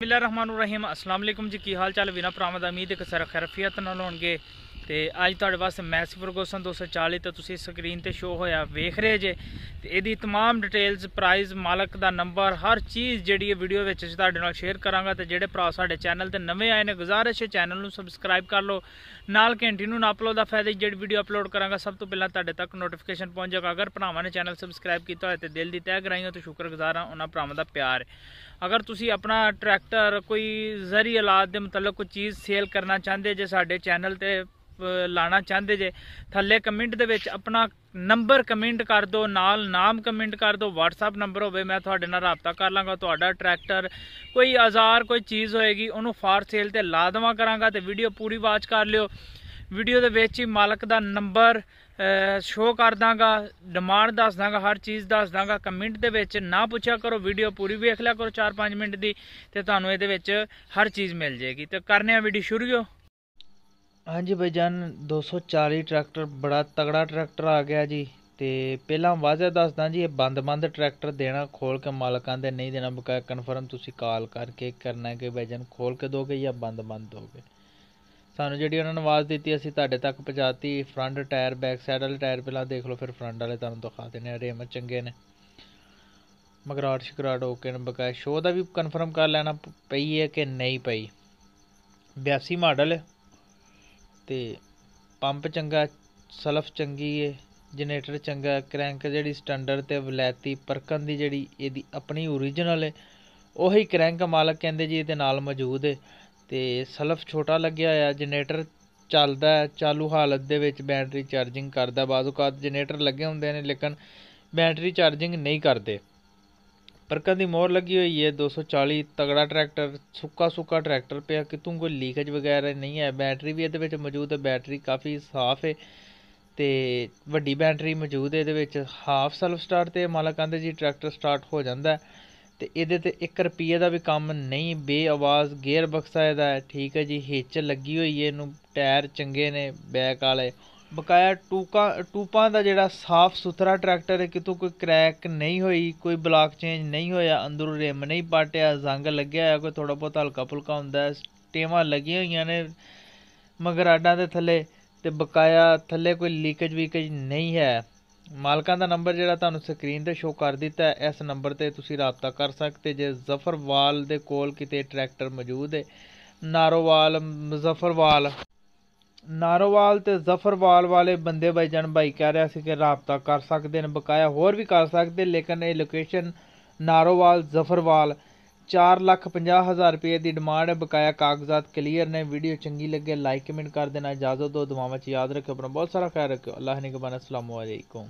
ਬਿਸਮਿਲ੍ਲਾ ਰਹਿਮਾਨੁਰ ਰਹੀਮ ਅਸਲਾਮੁਅਲੈਕੁਮ ਜੀ ਕੀ ਹਾਲ ਚਾਲ ਵੀਨਾ ਪ੍ਰਾਮਦ ਦਾ ਉਮੀਦ ਹੈ ਕਿ ਸਾਰਾ ਖੈਰ ਖੈਰਫੀਅਤ ਨਾਲ ਹੋਣਗੇ ਤੇ ਅੱਜ ਤੁਹਾਡੇ ਵਾਸਤੇ ਮੈਸੀ ਫਰਗੋਸਨ 240 ਤੇ ਤੁਸੀਂ ਸਕਰੀਨ ਤੇ ਸ਼ੋ ਹੋਇਆ ਵੇਖ ਰਹੇ ਜੇ ਤੇ ਇਹਦੀ तमाम ਡਿਟੇਲਸ ਪ੍ਰਾਈਸ ਮਾਲਕ ਦਾ ਨੰਬਰ ਹਰ ਚੀਜ਼ ਜਿਹੜੀ ਇਹ ਵੀਡੀਓ ਵਿੱਚ ਤੁਹਾਡੇ ਨਾਲ ਸ਼ੇਅਰ ਕਰਾਂਗਾ ਤੇ ਜਿਹੜੇ ਭਰਾ ਸਾਡੇ ਚੈਨਲ ਤੇ ਨਵੇਂ ਆਏ ਨੇ ਗੁਜ਼ਾਰਿਸ਼ ਹੈ ਚੈਨਲ ਨੂੰ ਸਬਸਕ੍ਰਾਈਬ ਕਰ ਲਓ ਨਾਲ ਘੰਟੀ ਨੂੰ ਨਾਪ ਲਓ ਦਾ ਫਾਇਦਾ ਜਿਹੜੀ ਵੀਡੀਓ ਅਪਲੋਡ ਕਰਾਂਗਾ ਸਭ ਤੋਂ ਪਹਿਲਾਂ ਤੁਹਾਡੇ ਤੱਕ ਨੋਟੀਫਿਕੇਸ਼ਨ ਪਹੁੰਚ ਜਾਗਾ ਅਗਰ ਭਰਾਵਾਂ ਨੇ ਚੈਨਲ ਸਬਸਕ੍ਰਾਈਬ ਕੀਤਾ ਹੋਇਆ ਤੇ ਦਿਲ ਦੀ ਤਹਿ ਗਰਾਈਆਂ ਤੋਂ ਸ਼ੁਕਰਗੁਜ਼ਾਰ ਹਾਂ ਉਹਨਾਂ ਭਰਾਵਾਂ ਦਾ ਪਿਆਰ ਅਗਰ ਤੁਸੀਂ ਆਪਣਾ ਟਰੈਕਟਰ ਕੋਈ ਜ਼ਰੀ ਹਾਲਾਤ ਦੇ ਮਤਲਬ ਕੋਈ ਚੀਜ਼ ਸੇਲ ਕਰਨਾ ਚਾਹੁੰਦੇ ਜੇ ਸਾਡੇ ਚੈਨਲ ਤੇ ਲਾਣਾ ਚਾਹੁੰਦੇ ਜੇ ਥੱਲੇ ਕਮੈਂਟ ਦੇ ਵਿੱਚ ਆਪਣਾ ਨੰਬਰ ਕਮੈਂਟ ਕਰ ਦਿਓ ਨਾਲ ਨਾਮ ਕਮੈਂਟ ਕਰ ਦਿਓ WhatsApp ਨੰਬਰ ਹੋਵੇ ਮੈਂ ਤੁਹਾਡੇ ਨਾਲ ਰਾਬਤਾ ਕਰ ਲਾਂਗਾ ਤੁਹਾਡਾ ਟਰੈਕਟਰ ਕੋਈ ਆਜ਼ਾਰ ਕੋਈ ਚੀਜ਼ ਹੋਏਗੀ ਉਹਨੂੰ ਫਾਰ ਸੇਲ ਤੇ ਲਾ ਦਵਾ ਕਰਾਂਗਾ ਤੇ ਵੀਡੀਓ ਪੂਰੀ ਵਾਚ ਕਰ ਲਿਓ ਵੀਡੀਓ ਦੇ ਵਿੱਚ ਹੀ ਮਾਲਕ ਦਾ ਨੰਬਰ ਸ਼ੋ ਕਰ ਦਾਂਗਾ ਡਿਮਾਂਡ ਦੱਸ ਦਾਂਗਾ ਹਰ ਚੀਜ਼ ਦੱਸ ਦਾਂਗਾ ਕਮੈਂਟ ਦੇ ਵਿੱਚ ਨਾ ਪੁੱਛਿਆ ਕਰੋ ਵੀਡੀਓ ਪੂਰੀ ਵੇਖ ਲਿਆ ਕਰੋ 4-5 ਮਿੰਟ ਦੀ ਤੇ ਤੁਹਾਨੂੰ ਇਹਦੇ ਵਿੱਚ ਹਰ ਚੀਜ਼ ਮਿਲ ਜੇਗੀ ਤੇ ਕਰਨੇ ਆ ਵੀਡੀਓ ਸ਼ੁਰੂ हाँ जी भाईजान दो सौ चाली ट्रैक्टर बड़ा तगड़ा ट्रैक्टर आ गया जी तो पहला वाजह दसदा जी ये बंद बंद ट्रैक्टर देना खोल के मालक दे नहीं देना बकाया कन्फर्म तुम कॉल करके करना कि भाईजान खोल के दोगे या बंद बंद दोगे सानू जी उन्होंने आवाज़ दी असी ते तक पहुँचाती फ्रंट टायर बैक साइड वाले टायर पहला देख लो फिर फ्रंट वाले तुम दिखा देने रेम चंगे ने मगराट शिकराट ओके ने बकाया शो का भी कन्फर्म कर लेना पई है कि नहीं पई बयासी मॉडल है ਤੇ ਪੰਪ ਚੰਗਾ ਸਲਫ ਚੰਗੀ ਹੈ ਜਨਰੇਟਰ ਚੰਗਾ ਕ੍ਰੈਂਕ ਜਿਹੜੀ ਸਟੈਂਡਰਡ ਤੇ ਵਲੈਤੀ ਪਰਕਨ ਦੀ ਜਿਹੜੀ ਇਹਦੀ ਆਪਣੀ ਓਰੀਜਨਲ ਹੈ ਉਹੀ ਕ੍ਰੈਂਕ ਮਾਲਕ ਕਹਿੰਦੇ ਜੀ ਇਹਦੇ ਨਾਲ ਮੌਜੂਦ ਹੈ ਤੇ ਸਲਫ ਛੋਟਾ ਲੱਗਿਆ ਹੋਇਆ ਜਨਰੇਟਰ ਚੱਲਦਾ ਹੈ ਚਾਲੂ ਹਾਲਤ ਦੇ ਵਿੱਚ ਬੈਟਰੀ ਚਾਰਜਿੰਗ ਕਰਦਾ ਬਾਅਦ ਜਨਰੇਟਰ ਲੱਗੇ ਹੁੰਦੇ ਨੇ ਲੇਕਿਨ ਬੈਟਰੀ ਚਾਰਜਿੰਗ ਨਹੀਂ ਕਰਦੇ ਪਰਕਾਂ ਦੀ ਮੋਹਰ ਲੱਗੀ ਹੋਈ ਹੈ 240 ਤਗੜਾ ਟਰੈਕਟਰ ਸੁੱਕਾ ਸੁੱਕਾ ਟਰੈਕਟਰ ਪਿਆ ਕਿਤੋਂ ਕੋਈ ਲੀਕੇਜ ਵਗੈਰਾ ਨਹੀਂ ਹੈ ਬੈਟਰੀ ਵੀ ਇਹਦੇ ਵਿੱਚ ਮੌਜੂਦ ਹੈ ਬੈਟਰੀ ਕਾਫੀ ਸਾਫ਼ ਹੈ ਤੇ ਵੱਡੀ ਬੈਟਰੀ ਮੌਜੂਦ ਹੈ ਇਹਦੇ ਵਿੱਚ ਹਾਫ ਸੈਲਫ ਸਟਾਰਟ ਤੇ ਮਾਲਕ ਕਹਿੰਦੇ ਜੀ ਟਰੈਕਟਰ ਸਟਾਰਟ ਹੋ ਜਾਂਦਾ ਤੇ ਇਹਦੇ ਤੇ 1 ਰੁਪਏ ਦਾ ਵੀ ਕੰਮ ਨਹੀਂ ਬੇ ਆਵਾਜ਼ ਗੇਅਰ ਬਕਸਾ ਇਹਦਾ ਠੀਕ ਹੈ ਜੀ ਹਿੱਚ ਲੱਗੀ ਹੋਈ ਹੈ ਇਹਨੂੰ ਟਾਇਰ ਚੰਗੇ ਨੇ ਬੈਕ ਵਾਲੇ ਬਕਾਇਆ ਟੂਕਾ ਟੂਪਾਂ ਦਾ ਜਿਹੜਾ ਸਾਫ ਸੁਥਰਾ ਟਰੈਕਟਰ ਹੈ ਕਿਤੋਂ ਕੋਈ ਕ੍ਰੈਕ ਨਹੀਂ ਹੋਈ ਕੋਈ ਬਲਾਕ ਚੇਂਜ ਨਹੀਂ ਹੋਇਆ ਅੰਦਰੋਂ ਰਿਮ ਨਹੀਂ ਪਾਟਿਆ ਜ਼ੰਗ ਲੱਗਿਆ ਹੋਇਆ ਕੋਈ ਥੋੜਾ ਬਹੁਤ ਹਲਕਾ ਫੁਲਕਾ ਹੁੰਦਾ ਟੇਵਾ ਲੱਗੀਆਂ ਹੋਈਆਂ ਨੇ ਮਗਰਾਡਾਂ ਦੇ ਥੱਲੇ ਤੇ ਬਕਾਇਆ ਥੱਲੇ ਕੋਈ ਲੀਕੇਜ ਵੀਕੇਜ ਨਹੀਂ ਹੈ ਮਾਲਕਾਂ ਦਾ ਨੰਬਰ ਜਿਹੜਾ ਤੁਹਾਨੂੰ ਸਕਰੀਨ ਤੇ ਸ਼ੋ ਕਰ ਦਿੱਤਾ ਹੈ ਇਸ ਨੰਬਰ ਤੇ ਤੁਸੀਂ رابطہ ਕਰ ਸਕਦੇ ਜੇ ਜ਼ਫਰਵਾਲ ਦੇ ਕੋਲ ਕਿਤੇ ਟਰੈਕਟਰ ਮੌਜੂਦ ਹੈ ਨਾਰੋਵਾਲ ਮੁਜ਼ਫਰਵਾਲ ਨਾਰੋਵਾਲ ਤੇ ਜ਼ਫਰਵਾਲ ਵਾਲੇ ਬੰਦੇ ਜਣ ਭਾਈ ਕਹਿ ਰਿਹਾ ਸੀ ਕਿ ਰਾਬਤਾ ਕਰ ਸਕਦੇ ਨੇ ਬਕਾਇਆ ਹੋਰ ਵੀ ਕਰ ਸਕਦੇ ਲੇਕਿਨ ਇਹ ਲੋਕੇਸ਼ਨ ਨਾਰੋਵਾਲ ਜ਼ਫਰਵਾਲ 4 ਲੱਖ 50 ਹਜ਼ਾਰ ਰੁਪਏ ਦੀ ਡਿਮਾਂਡ ਹੈ ਬਕਾਇਆ ਕਾਗਜ਼ਾਤ ਕਲੀਅਰ ਨੇ ਵੀਡੀਓ ਚੰਗੀ ਲੱਗੇ ਲਾਈਕ ਕਮੈਂਟ ਕਰ ਦੇਣਾ ਇਜਾਜ਼ਤ ਦੋ ਦੁਆਵਾਂ ਚ ਯਾਦ ਰੱਖਿਓ ਆਪਣਾ ਬਹੁਤ ਸਾਰਾ ਖਿਆਲ ਰੱਖਿਓ ਅੱਲਾਹ ਨੇ ਨਿਗਬਾਨ ਅਸਲਾਮੁਅਲੈਕੁਮ